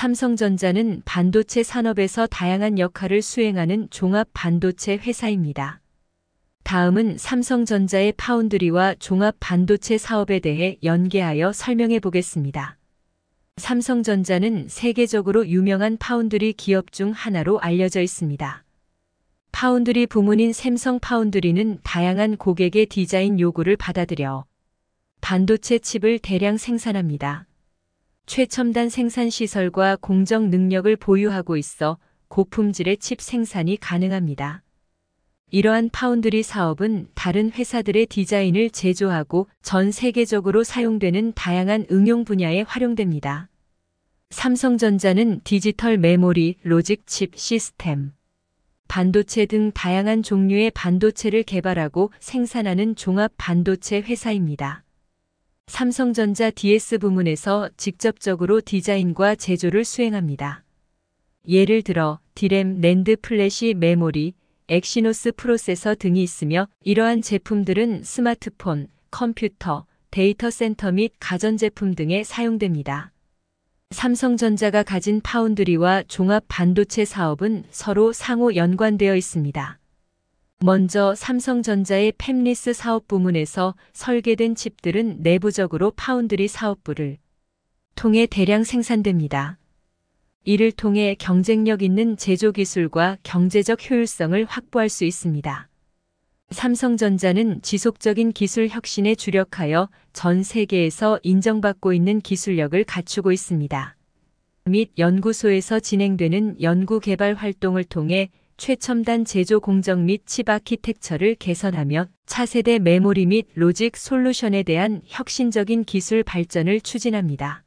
삼성전자는 반도체 산업에서 다양한 역할을 수행하는 종합 반도체 회사입니다. 다음은 삼성전자의 파운드리와 종합 반도체 사업에 대해 연계하여 설명해 보겠습니다. 삼성전자는 세계적으로 유명한 파운드리 기업 중 하나로 알려져 있습니다. 파운드리 부문인 샘성 파운드리는 다양한 고객의 디자인 요구를 받아들여 반도체 칩을 대량 생산합니다. 최첨단 생산시설과 공정 능력을 보유하고 있어 고품질의 칩 생산이 가능합니다. 이러한 파운드리 사업은 다른 회사들의 디자인을 제조하고 전 세계적으로 사용되는 다양한 응용 분야에 활용됩니다. 삼성전자는 디지털 메모리, 로직 칩 시스템, 반도체 등 다양한 종류의 반도체를 개발하고 생산하는 종합 반도체 회사입니다. 삼성전자 DS 부문에서 직접적으로 디자인과 제조를 수행합니다. 예를 들어 디램, 랜드 플래시 메모리, 엑시노스 프로세서 등이 있으며 이러한 제품들은 스마트폰, 컴퓨터, 데이터 센터 및 가전제품 등에 사용됩니다. 삼성전자가 가진 파운드리와 종합 반도체 사업은 서로 상호 연관되어 있습니다. 먼저 삼성전자의 팹리스 사업 부문에서 설계된 칩들은 내부적으로 파운드리 사업부를 통해 대량 생산됩니다. 이를 통해 경쟁력 있는 제조 기술과 경제적 효율성을 확보할 수 있습니다. 삼성전자는 지속적인 기술 혁신에 주력하여 전 세계에서 인정받고 있는 기술력을 갖추고 있습니다. 및 연구소에서 진행되는 연구 개발 활동을 통해 최첨단 제조 공정 및 칩 아키텍처를 개선하며 차세대 메모리 및 로직 솔루션에 대한 혁신적인 기술 발전을 추진합니다.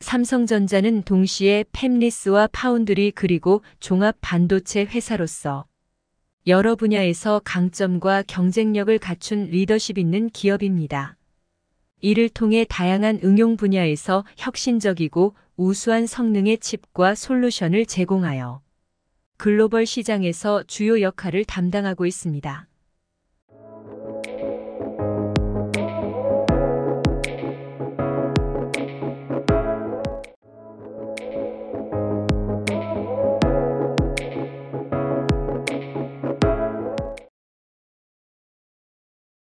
삼성전자는 동시에 팹리스와 파운드리 그리고 종합 반도체 회사로서 여러 분야에서 강점과 경쟁력을 갖춘 리더십 있는 기업입니다. 이를 통해 다양한 응용 분야에서 혁신적이고 우수한 성능의 칩과 솔루션을 제공하여 글로벌 시장에서 주요 역할을 담당하고 있습니다.